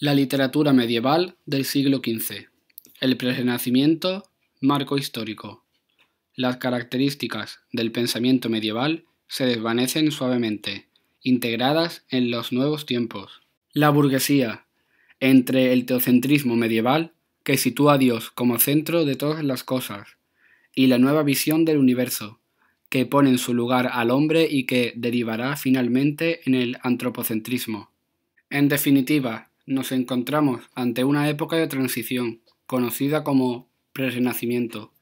La literatura medieval del siglo XV. El prerenacimiento, marco histórico. Las características del pensamiento medieval se desvanecen suavemente, integradas en los nuevos tiempos. La burguesía, entre el teocentrismo medieval, que sitúa a Dios como centro de todas las cosas, y la nueva visión del universo, que pone en su lugar al hombre y que derivará finalmente en el antropocentrismo. En definitiva, nos encontramos ante una época de transición, conocida como prerenacimiento.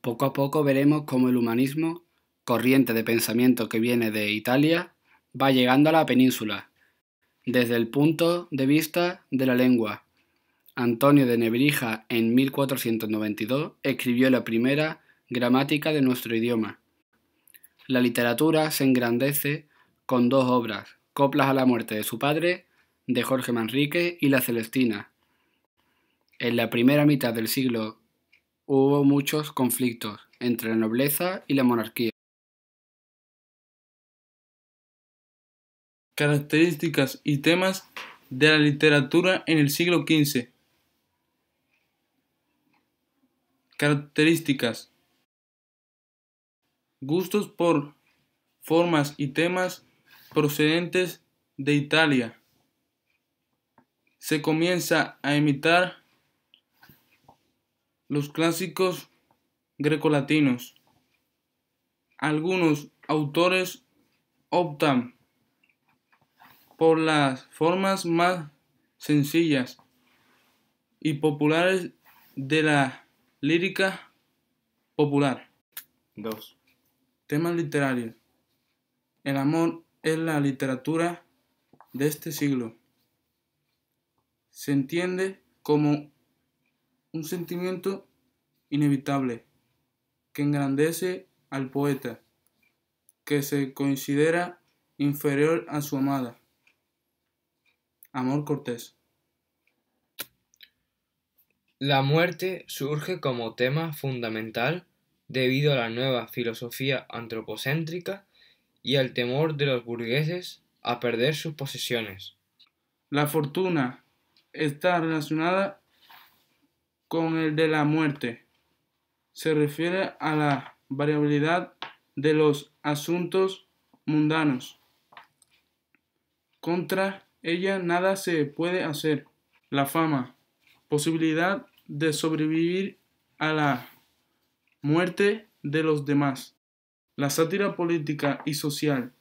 Poco a poco veremos cómo el humanismo, corriente de pensamiento que viene de Italia, va llegando a la península, desde el punto de vista de la lengua. Antonio de Nebrija en 1492 escribió la primera gramática de nuestro idioma. La literatura se engrandece con dos obras, Coplas a la muerte de su padre, de Jorge Manrique y La Celestina. En la primera mitad del siglo hubo muchos conflictos entre la nobleza y la monarquía. Características y temas de la literatura en el siglo XV. Características. Gustos por formas y temas procedentes de Italia. Se comienza a imitar los clásicos grecolatinos. Algunos autores optan por las formas más sencillas y populares de la lírica popular. Dos. Temas literarios. El amor en la literatura de este siglo. Se entiende como un sentimiento inevitable que engrandece al poeta, que se considera inferior a su amada. Amor Cortés. La muerte surge como tema fundamental debido a la nueva filosofía antropocéntrica y al temor de los burgueses a perder sus posesiones. La fortuna está relacionada con el de la muerte. Se refiere a la variabilidad de los asuntos mundanos. Contra ella nada se puede hacer. La fama, posibilidad de sobrevivir a la muerte de los demás. La sátira política y social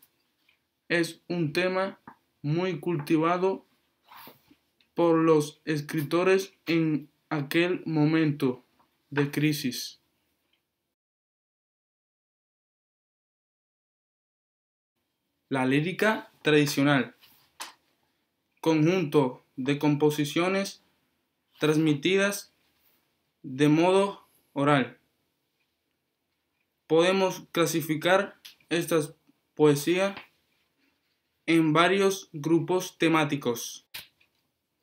es un tema muy cultivado por los escritores en aquel momento de crisis. La lírica tradicional, conjunto de composiciones transmitidas de modo oral. Podemos clasificar esta poesía en varios grupos temáticos.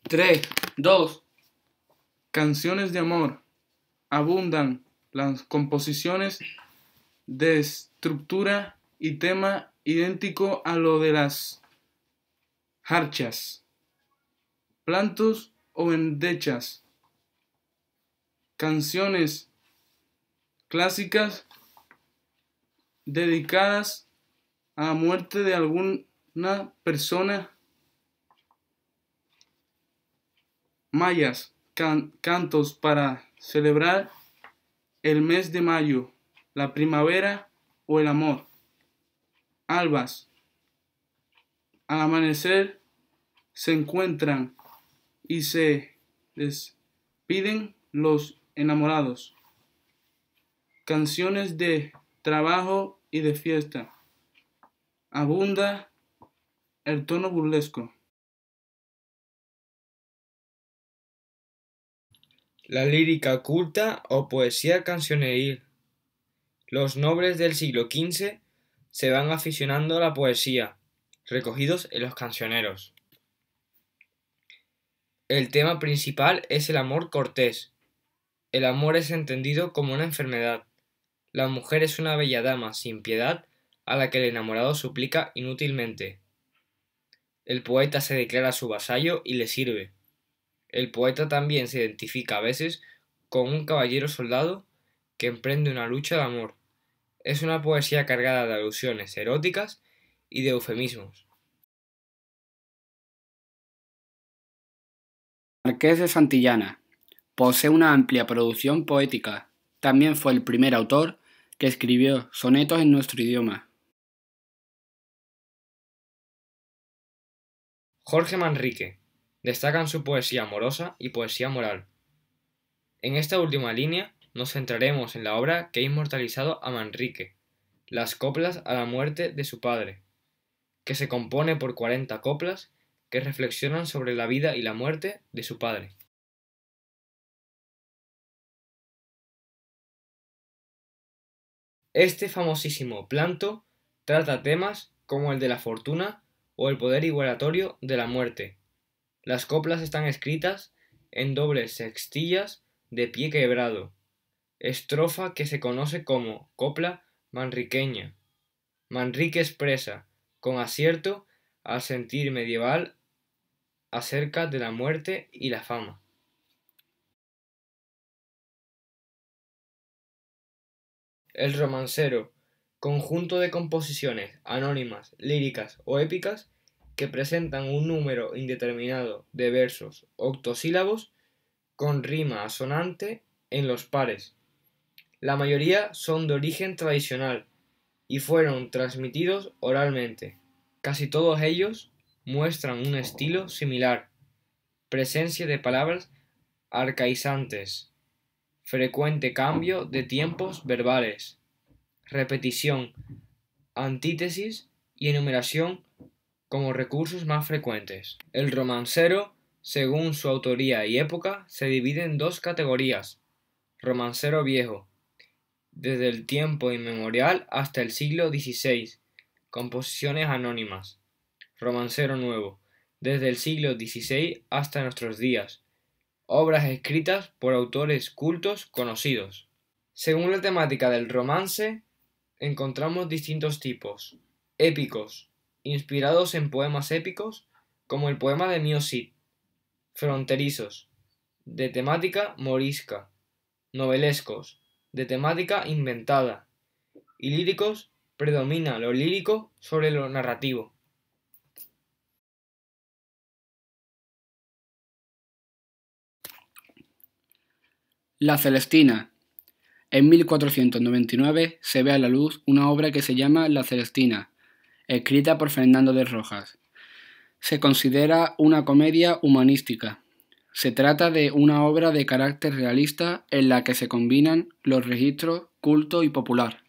3. 2. Canciones de amor. Abundan las composiciones de estructura y tema idéntico a lo de las harchas, plantos o endechas, canciones clásicas dedicadas a la muerte de alguna persona mayas, cantos para celebrar el mes de mayo, la primavera o el amor. Albas. Al amanecer se encuentran y se despiden los enamorados. Canciones de trabajo y de fiesta. Abunda el tono burlesco. La lírica culta o poesía cancioneril. Los nobles del siglo XV se van aficionando a la poesía, recogidos en los cancioneros. El tema principal es el amor cortés. El amor es entendido como una enfermedad la mujer es una bella dama sin piedad a la que el enamorado suplica inútilmente. El poeta se declara su vasallo y le sirve. El poeta también se identifica a veces con un caballero soldado que emprende una lucha de amor. Es una poesía cargada de alusiones eróticas y de eufemismos. Marqués de Santillana posee una amplia producción poética. También fue el primer autor que escribió sonetos en nuestro idioma. Jorge Manrique. Destacan su poesía amorosa y poesía moral. En esta última línea nos centraremos en la obra que ha inmortalizado a Manrique, Las coplas a la muerte de su padre, que se compone por 40 coplas que reflexionan sobre la vida y la muerte de su padre. Este famosísimo planto trata temas como el de la fortuna o el poder igualatorio de la muerte. Las coplas están escritas en dobles sextillas de pie quebrado, estrofa que se conoce como copla manriqueña. Manrique expresa, con acierto, al sentir medieval acerca de la muerte y la fama. El romancero, conjunto de composiciones anónimas, líricas o épicas que presentan un número indeterminado de versos octosílabos con rima asonante en los pares. La mayoría son de origen tradicional y fueron transmitidos oralmente. Casi todos ellos muestran un estilo similar, presencia de palabras arcaizantes, frecuente cambio de tiempos verbales, repetición, antítesis y enumeración como recursos más frecuentes. El romancero, según su autoría y época, se divide en dos categorías. Romancero viejo, desde el tiempo inmemorial hasta el siglo XVI, composiciones anónimas. Romancero nuevo, desde el siglo XVI hasta nuestros días, obras escritas por autores cultos conocidos. Según la temática del romance, encontramos distintos tipos. Épicos, inspirados en poemas épicos, como el poema de Mio Cid. Fronterizos, de temática morisca. Novelescos, de temática inventada. Y líricos, predomina lo lírico sobre lo narrativo. La Celestina. En 1499 se ve a la luz una obra que se llama La Celestina, escrita por Fernando de Rojas. Se considera una comedia humanística. Se trata de una obra de carácter realista en la que se combinan los registros culto y popular.